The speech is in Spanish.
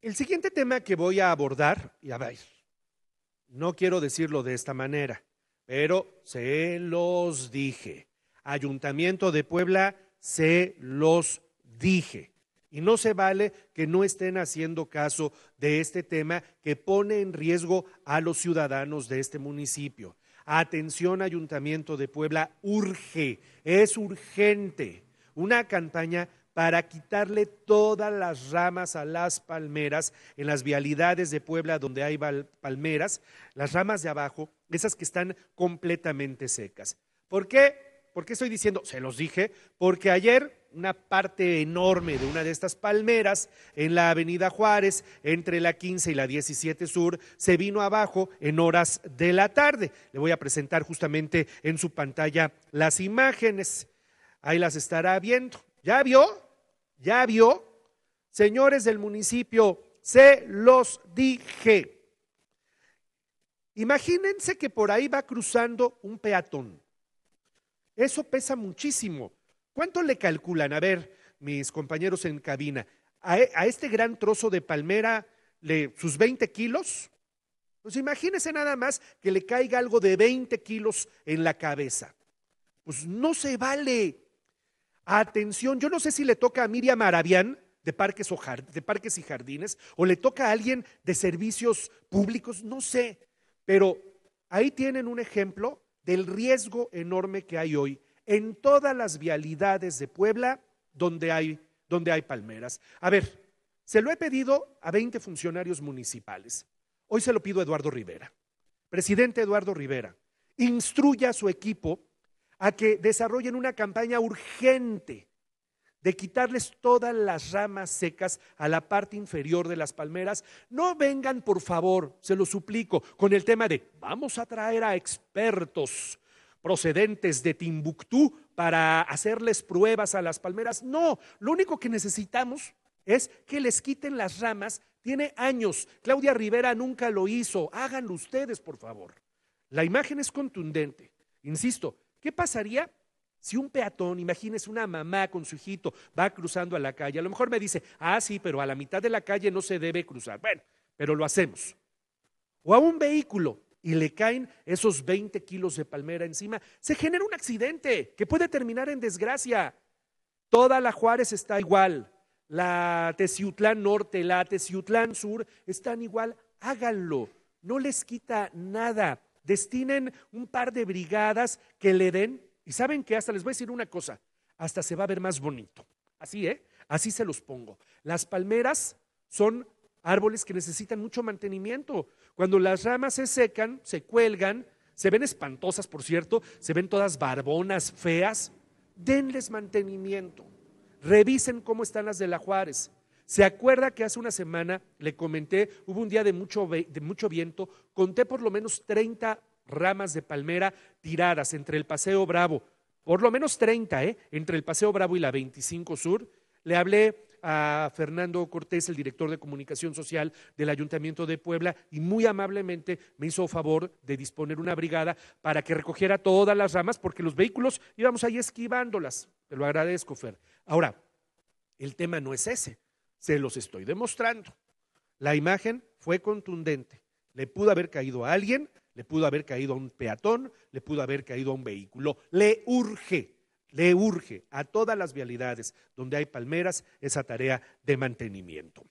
El siguiente tema que voy a abordar, ya ver, no quiero decirlo de esta manera, pero se los dije. Ayuntamiento de Puebla, se los dije. Y no se vale que no estén haciendo caso de este tema que pone en riesgo a los ciudadanos de este municipio. Atención Ayuntamiento de Puebla, urge, es urgente una campaña para quitarle todas las ramas a las palmeras en las vialidades de Puebla donde hay palmeras, las ramas de abajo, esas que están completamente secas. ¿Por qué? ¿Por qué estoy diciendo? Se los dije, porque ayer una parte enorme de una de estas palmeras en la avenida Juárez, entre la 15 y la 17 Sur, se vino abajo en horas de la tarde. Le voy a presentar justamente en su pantalla las imágenes. Ahí las estará viendo. ¿Ya vio? ¿Ya vio? Señores del municipio, se los dije. Imagínense que por ahí va cruzando un peatón. Eso pesa muchísimo. ¿Cuánto le calculan? A ver, mis compañeros en cabina, a, e, este gran trozo de palmera, sus 20 kilos. Pues imagínense nada más que le caiga algo de 20 kilos en la cabeza. Pues no se vale. Atención, yo no sé si le toca a Miriam Arabián de parques, y jardines o le toca a alguien de servicios públicos, no sé, pero ahí tienen un ejemplo del riesgo enorme que hay hoy en todas las vialidades de Puebla donde hay, donde hay palmeras. A ver, se lo he pedido a 20 funcionarios municipales. Hoy se lo pido a Eduardo Rivera. Presidente Eduardo Rivera, instruya a su equipo a que desarrollen una campaña urgente de quitarles todas las ramas secas a la parte inferior de las palmeras. No vengan, por favor, se lo suplico, con el tema de vamos a traer a expertos procedentes de Timbuktu para hacerles pruebas a las palmeras. No, lo único que necesitamos es que les quiten las ramas. Tiene años. Claudia Rivera nunca lo hizo. Háganlo ustedes, por favor. La imagen es contundente. Insisto, ¿Qué pasaría si un peatón, imagínese una mamá con su hijito, va cruzando a la calle? A lo mejor me dice, ah, sí, pero a la mitad de la calle no se debe cruzar. Bueno, pero lo hacemos. O a un vehículo y le caen esos 20 kilos de palmera encima, se genera un accidente que puede terminar en desgracia. Toda la Juárez está igual, la Teciutlán Norte, la Teciutlán Sur están igual. Háganlo, no les quita nada destinen un par de brigadas que le den, y saben que hasta les voy a decir una cosa, hasta se va a ver más bonito. Así, ¿eh? Así se los pongo. Las palmeras son árboles que necesitan mucho mantenimiento. Cuando las ramas se secan, se cuelgan, se ven espantosas, por cierto, se ven todas barbonas, feas, denles mantenimiento. Revisen cómo están las de la Juárez, ¿Se acuerda que hace una semana le comenté, hubo un día de mucho, viento, conté por lo menos 30 ramas de palmera tiradas entre el Paseo Bravo, por lo menos 30, ¿eh? entre el Paseo Bravo y la 25 Sur. Le hablé a Fernando Cortés, el director de comunicación social del Ayuntamiento de Puebla, y muy amablemente me hizo favor de disponer una brigada para que recogiera todas las ramas, porque los vehículos íbamos ahí esquivándolas. Te lo agradezco, Fer. Ahora, el tema no es ese. Se los estoy demostrando. La imagen fue contundente. Le pudo haber caído a alguien, le pudo haber caído a un peatón, le pudo haber caído a un vehículo. Le urge, le urge a todas las vialidades donde hay palmeras esa tarea de mantenimiento.